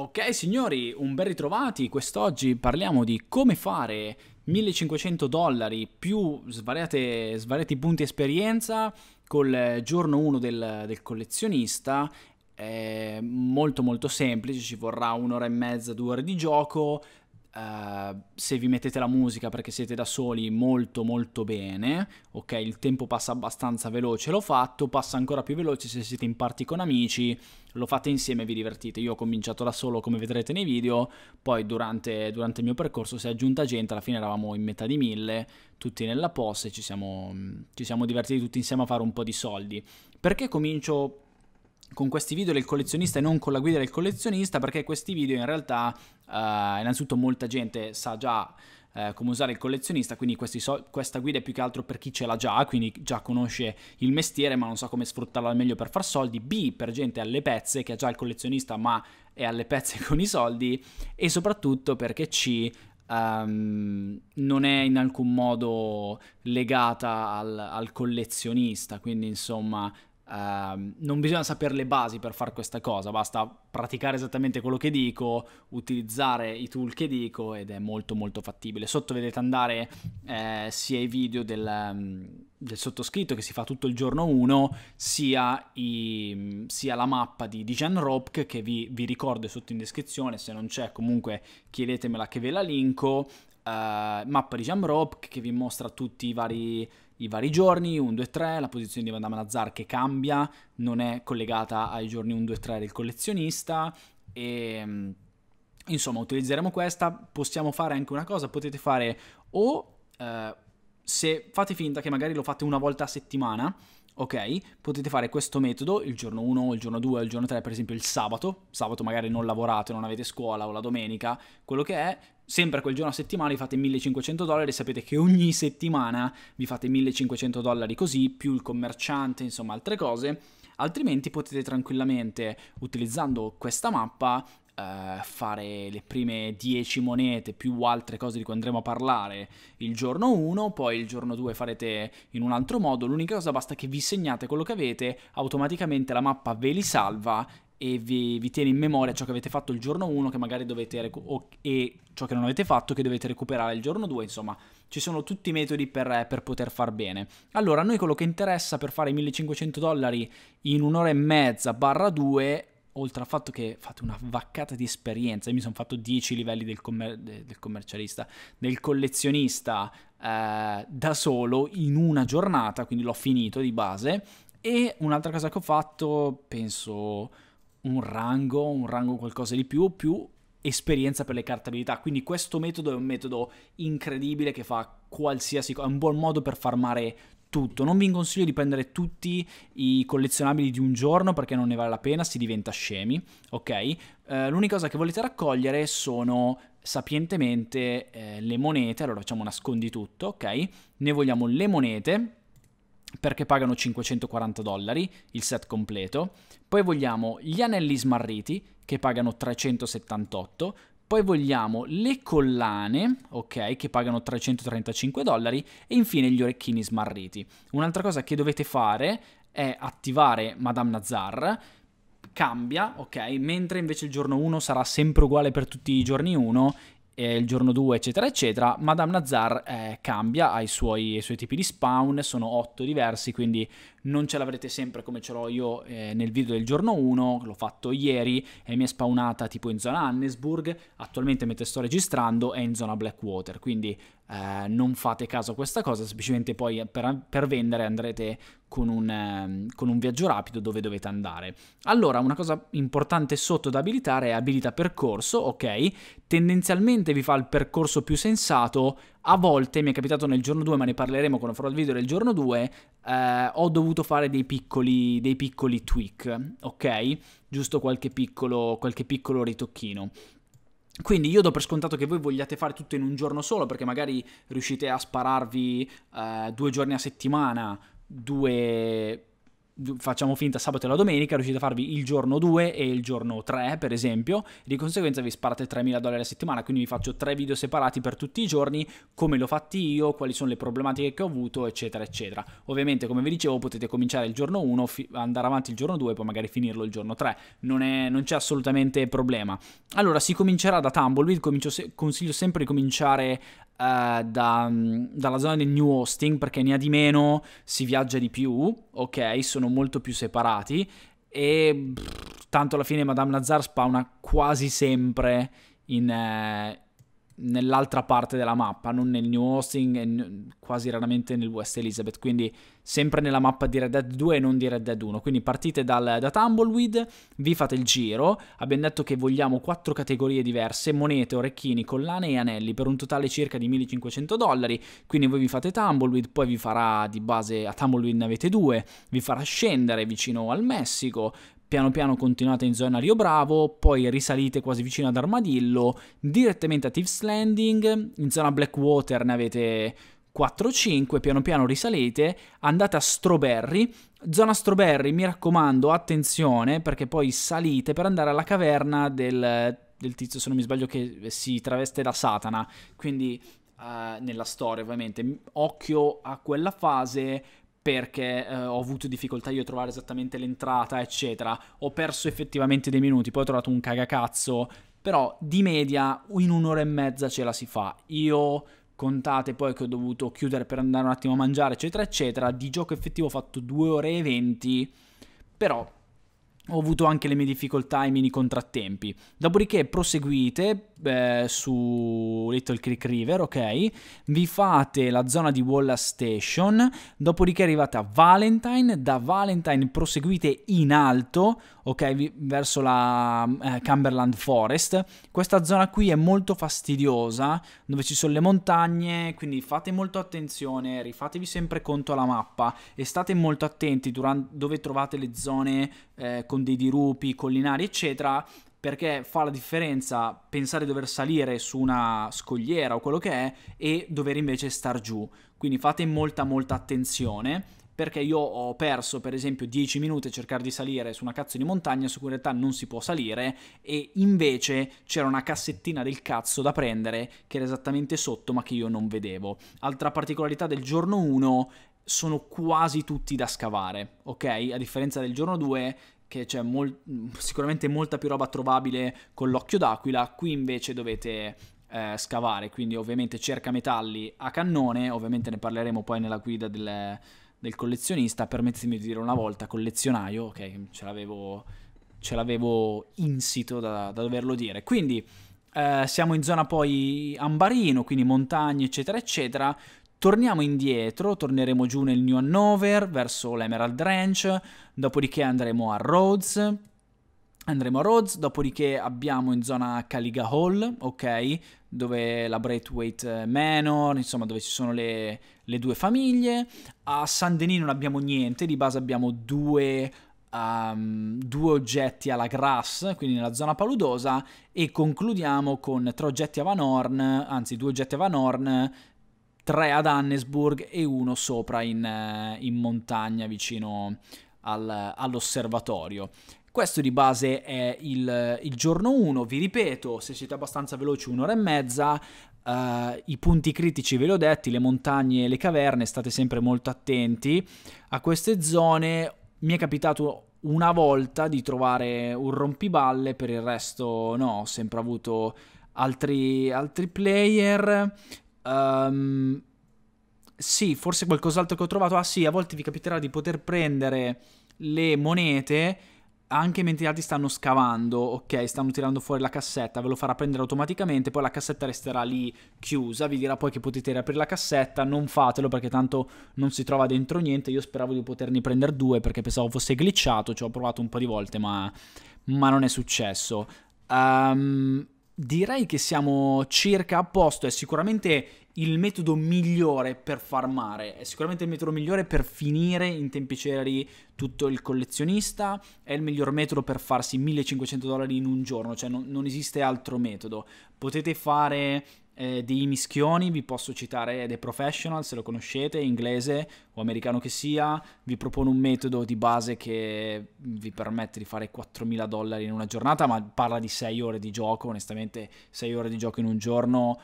Ok signori, un ben ritrovati, quest'oggi parliamo di come fare 1500 dollari più svariate, svariati punti esperienza col giorno 1 del, del collezionista è molto molto semplice, ci vorrà un'ora e mezza, due ore di gioco, Uh, se vi mettete la musica perché siete da soli molto molto bene, ok? Il tempo passa abbastanza veloce, l'ho fatto, passa ancora più veloce se siete in party con amici, lo fate insieme e vi divertite. Io ho cominciato da solo come vedrete nei video, poi durante, durante il mio percorso si è aggiunta gente, alla fine eravamo in metà di mille, tutti nella posse, ci siamo, ci siamo divertiti tutti insieme a fare un po' di soldi. Perché comincio con questi video del collezionista e non con la guida del collezionista perché questi video in realtà eh, innanzitutto molta gente sa già eh, come usare il collezionista, quindi so- questa guida è più che altro per chi ce l'ha già, quindi già conosce il mestiere ma non sa come sfruttarla al meglio per far soldi, B per gente alle pezze che ha già il collezionista ma è alle pezze con i soldi e soprattutto perché C Um, non è in alcun modo legata al, al collezionista, quindi insomma Uh, non bisogna sapere le basi per fare questa cosa, basta praticare esattamente quello che dico, utilizzare i tool che dico ed è molto molto fattibile. Sotto vedete andare eh, sia i video del, mm, del, sottoscritto che si fa tutto il giorno 1, sia, mm, sia, la mappa di Dijan Ropk che vi, vi ricordo sotto in descrizione, se non c'è comunque chiedetemela che ve la linko, eh, mappa di Jamrop che vi mostra tutti i vari, i vari giorni, 1, 2, 3, la posizione di Madame Lazar che cambia, non è collegata ai giorni 1, 2, 3 del collezionista e... Ehm, insomma, utilizzeremo questa, possiamo fare anche una cosa, potete fare o eh, se fate finta che magari lo fate una volta a settimana, ok? Potete fare questo metodo il giorno 1, il giorno 2, il giorno 3, per esempio il sabato, sabato magari non lavorate, non avete scuola o la domenica, quello che è, sempre quel giorno a settimana vi fate 1500 dollari, sapete che ogni settimana vi fate 1500 dollari così, più il commerciante, insomma altre cose, altrimenti potete tranquillamente utilizzando questa mappa eh, fare le prime 10 monete più altre cose di cui andremo a parlare il giorno 1, poi il giorno 2 farete in un altro modo, l'unica cosa basta che vi segnate quello che avete, automaticamente la mappa ve li salva e vi, vi tiene in memoria ciò che avete fatto il giorno 1 che magari dovete recu- e ciò che non avete fatto che dovete recuperare il giorno 2, insomma ci sono tutti i metodi per, per poter far bene. Allora, a noi quello che interessa per fare i 1500 dollari in un'ora e mezza barra 2 oltre al fatto che fate una vaccata di esperienza, io mi sono fatto 10 livelli del, commer- del commercialista, del collezionista eh, da solo in una giornata, quindi l'ho finito di base. E un'altra cosa che ho fatto, penso un rango, un rango qualcosa di più, più esperienza per le carte abilità. Quindi questo metodo è un metodo incredibile che fa qualsiasi cosa, è un buon modo per farmare tutto. Non vi consiglio di prendere tutti i collezionabili di un giorno perché non ne vale la pena, si diventa scemi, ok? Eh, l'unica cosa che volete raccogliere sono sapientemente eh, le monete, allora facciamo nascondi tutto, ok? Ne vogliamo le monete perché pagano 540 dollari il set completo, poi vogliamo gli anelli smarriti che pagano 378, poi vogliamo le collane, ok, che pagano 335 dollari e infine gli orecchini smarriti. Un'altra cosa che dovete fare è attivare Madame Nazar cambia, ok? Mentre invece il giorno 1 sarà sempre uguale per tutti i giorni 1 e il giorno 2 eccetera eccetera, Madame Nazar eh, cambia, ha i suoi, i suoi, tipi di spawn, sono 8 diversi, quindi non ce l'avrete sempre come ce l'ho io eh, nel video del giorno 1, l'ho fatto ieri e mi è spawnata tipo in zona Hannesburg, attualmente mentre sto registrando è in zona Blackwater, quindi eh, non fate caso a questa cosa, semplicemente poi per, per vendere andrete con un, eh, con un, viaggio rapido dove dovete andare. Allora, una cosa importante sotto da abilitare è abilita percorso, ok? Tendenzialmente vi fa il percorso più sensato a volte mi è capitato nel giorno 2, ma ne parleremo quando farò il video del giorno 2, eh, ho dovuto fare dei piccoli, dei piccoli tweak, ok? Giusto qualche piccolo, qualche piccolo ritocchino. Quindi io do per scontato che voi vogliate fare tutto in un giorno solo, perché magari riuscite a spararvi eh, due giorni a settimana, due facciamo finta sabato e la domenica, riuscite a farvi il giorno 2 e il giorno 3, per esempio, di conseguenza vi sparate 3.000 dollari a settimana, quindi vi faccio tre video separati per tutti i giorni, come l'ho fatti io, quali sono le problematiche che ho avuto, eccetera, eccetera. Ovviamente, come vi dicevo, potete cominciare il giorno 1, andare avanti il giorno 2 e poi magari finirlo il giorno 3, non, è, non c'è assolutamente problema. Allora, si comincerà da Tumbleweed, se- consiglio sempre di cominciare eh, da, mm, dalla zona del New Hosting perché ne ha di meno, si viaggia di più, ok, sono molto più separati e pff, tanto alla fine Madame Lazar spawna quasi sempre in, eh, nell'altra parte della mappa, non nel New Hosting e quasi raramente nel West Elizabeth, quindi sempre nella mappa di Red Dead 2 e non di Red Dead 1. Quindi partite dal, da Tumbleweed, vi fate il giro, abbiamo detto che vogliamo quattro categorie diverse, monete, orecchini, collane e anelli, per un totale circa di 1500 dollari, quindi voi vi fate Tumbleweed, poi vi farà di base a Tumbleweed ne avete due, vi farà scendere vicino al Messico, piano piano continuate in zona Rio Bravo, poi risalite quasi vicino ad Armadillo, direttamente a Thieves Landing, in zona Blackwater ne avete 4-5, piano piano risalite, andate a Strawberry, zona Strawberry mi raccomando attenzione perché poi salite per andare alla caverna del, del tizio se non mi sbaglio che si traveste da Satana, quindi eh, nella storia ovviamente, occhio a quella fase perché eh, ho avuto difficoltà io a trovare esattamente l'entrata, eccetera. Ho perso effettivamente dei minuti, poi ho trovato un cagacazzo, però di media in un'ora e mezza ce la si fa. Io contate poi che ho dovuto chiudere per andare un attimo a mangiare, eccetera, eccetera. Di gioco effettivo ho fatto 2 ore e 20, però ho avuto anche le mie difficoltà e i mini contrattempi. Dopodiché proseguite eh, su Little Creek River, ok? Vi fate la zona di Wallace Station, dopodiché arrivate a Valentine, da Valentine proseguite in alto, ok, verso la mm, eh, Cumberland Forest. Questa zona qui è molto fastidiosa, dove ci sono le montagne, quindi fate molto attenzione, rifatevi sempre conto alla mappa e state molto attenti durante, dove trovate le zone eh, con dei dirupi, collinari, eccetera, perché fa la differenza pensare di dover salire su una scogliera o quello che è e dover invece star giù. Quindi fate molta molta attenzione perché io ho perso per esempio 10 minuti a cercare di salire su una cazzo di montagna su cui in realtà non si può salire e invece c'era una cassettina del cazzo da prendere che era esattamente sotto ma che io non vedevo. Altra particolarità del giorno 1 sono quasi tutti da scavare, ok? A differenza del giorno 2 che c'è mol- sicuramente molta più roba trovabile con l'occhio d'aquila, qui invece dovete eh, scavare, quindi ovviamente cerca metalli a cannone, ovviamente ne parleremo poi nella guida del del collezionista, permettetemi di dire una volta, collezionaio, ok, ce l'avevo, ce l'avevo insito da, da doverlo dire. Quindi eh, siamo in zona poi Ambarino, quindi montagne, eccetera, eccetera. Torniamo indietro, torneremo giù nel New Hanover, verso l'Emerald Ranch, dopodiché andremo a Rhodes, Andremo a Rhodes, dopodiché abbiamo in zona Caliga Hall, ok? Dove la Braithwaite eh, Manor, insomma dove ci sono le, le due famiglie. A San Denis non abbiamo niente, di base abbiamo due Um, due oggetti alla Grass, quindi nella zona paludosa, e concludiamo con tre oggetti a Van Horn, anzi due oggetti a Van Horn, tre ad Annesburg e uno sopra in, eh, in montagna vicino al, all'osservatorio. Questo di base è il, il giorno 1, vi ripeto, se siete abbastanza veloci un'ora e mezza, Uh, I punti critici ve li ho detti, le montagne e le caverne, state sempre molto attenti a queste zone. Mi è capitato una volta di trovare un rompiballe, per il resto no, ho sempre avuto altri, altri player. Um, sì, forse qualcos'altro che ho trovato. Ah sì, a volte vi capiterà di poter prendere le monete anche mentre gli altri stanno scavando, ok, stanno tirando fuori la cassetta, ve lo farà prendere automaticamente, poi la cassetta resterà lì chiusa, vi dirà poi che potete riaprire la cassetta, non fatelo perché tanto non si trova dentro niente, io speravo di poterne prendere due perché pensavo fosse glitchato, ci ho provato un po' di volte ma, ma non è successo. Um, direi che siamo circa a posto, è sicuramente il metodo migliore per farmare, è sicuramente il metodo migliore per finire in tempi ceri tutto il collezionista, è il miglior metodo per farsi 1500 dollari in un giorno, cioè non, non esiste altro metodo. Potete fare eh, dei mischioni, vi posso citare The Professional se lo conoscete, inglese o americano che sia, vi propone un metodo di base che vi permette di fare 4.000 dollari in una giornata, ma parla di 6 ore di gioco, onestamente 6 ore di gioco in un giorno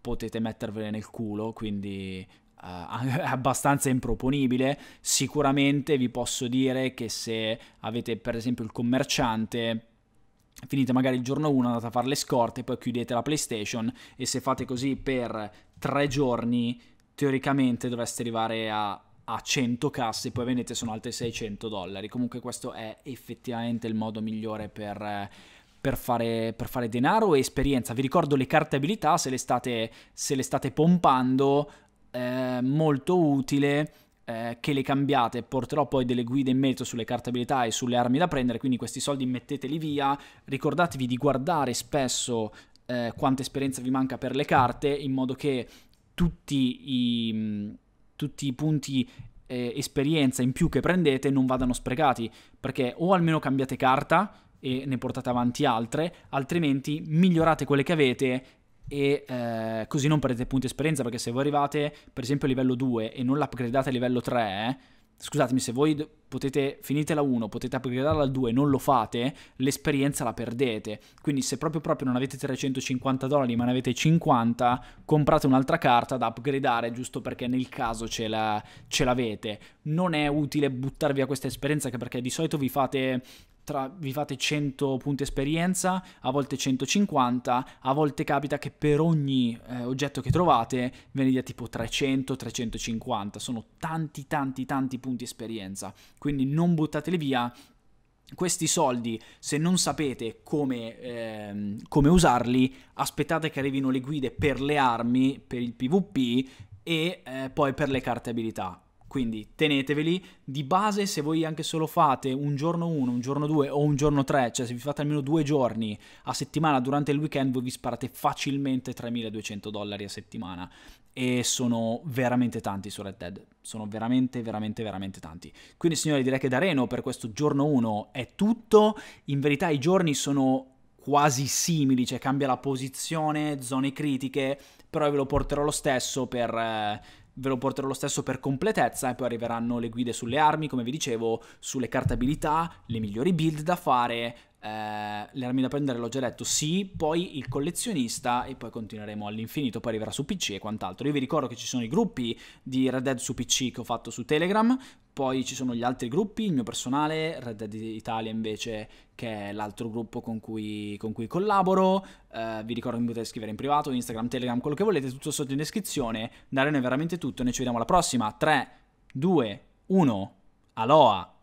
potete mettervele nel culo, quindi uh, abbastanza improponibile. Sicuramente vi posso dire che se avete per esempio il commerciante finite magari il giorno 1, andate a fare le scorte, poi chiudete la PlayStation e se fate così per tre giorni, teoricamente dovreste arrivare a, a 100 casse, poi vendete sono altri 600 dollari. Comunque questo è effettivamente il modo migliore per per fare, per fare denaro e esperienza. Vi ricordo le carte abilità, se le state, se le state pompando, eh, molto utile eh, che le cambiate. Porterò poi delle guide in merito sulle carte abilità e sulle armi da prendere, quindi questi soldi metteteli via. Ricordatevi di guardare spesso eh, quanta esperienza vi manca per le carte, in modo che tutti i, tutti i punti eh, esperienza in più che prendete non vadano sprecati, perché o almeno cambiate carta, e ne portate avanti altre, altrimenti migliorate quelle che avete e eh, così non perdete punti esperienza perché se voi arrivate per esempio a livello 2 e non l'upgradate a livello 3, scusatemi, se voi potete, finite la 1, potete upgradarla al 2 e non lo fate, l'esperienza la perdete. Quindi se proprio proprio non avete 350 dollari ma ne avete 50, comprate un'altra carta da upgradare giusto perché nel caso ce, la, ce l'avete. Non è utile buttarvi a questa esperienza perché di solito vi fate tra, vi fate 100 punti esperienza, a volte 150, a volte capita che per ogni eh, oggetto che trovate ve ne dia tipo 300, 350, sono tanti tanti tanti punti esperienza, quindi non buttateli via. Questi soldi, se non sapete come, eh, come usarli, aspettate che arrivino le guide per le armi, per il PvP e eh, poi per le carte abilità quindi teneteveli. Di base, se voi anche solo fate un giorno 1, un giorno 2 o un giorno 3, cioè se vi fate almeno due giorni a settimana durante il weekend, voi vi sparate facilmente 3.200 dollari a settimana. E sono veramente tanti su Red Dead. Sono veramente, veramente, veramente tanti. Quindi, signori, direi che da Reno per questo giorno 1 è tutto. In verità, i giorni sono quasi simili, cioè cambia la posizione, zone critiche, però ve lo porterò lo stesso per, eh, ve lo porterò lo stesso per completezza e poi arriveranno le guide sulle armi, come vi dicevo, sulle cartabilità, le migliori build da fare, eh, le armi da prendere l'ho già detto, sì, poi il collezionista e poi continueremo all'infinito, poi arriverà su PC e quant'altro. Io vi ricordo che ci sono i gruppi di Red Dead su PC che ho fatto su Telegram, poi ci sono gli altri gruppi, il mio personale, Red Dead Italia invece che è l'altro gruppo con cui, con cui collaboro, eh, vi ricordo che mi potete scrivere in privato, Instagram, Telegram, quello che volete, tutto sotto in descrizione, da Reno è veramente tutto, noi ci vediamo alla prossima, 3, 2, 1, aloha!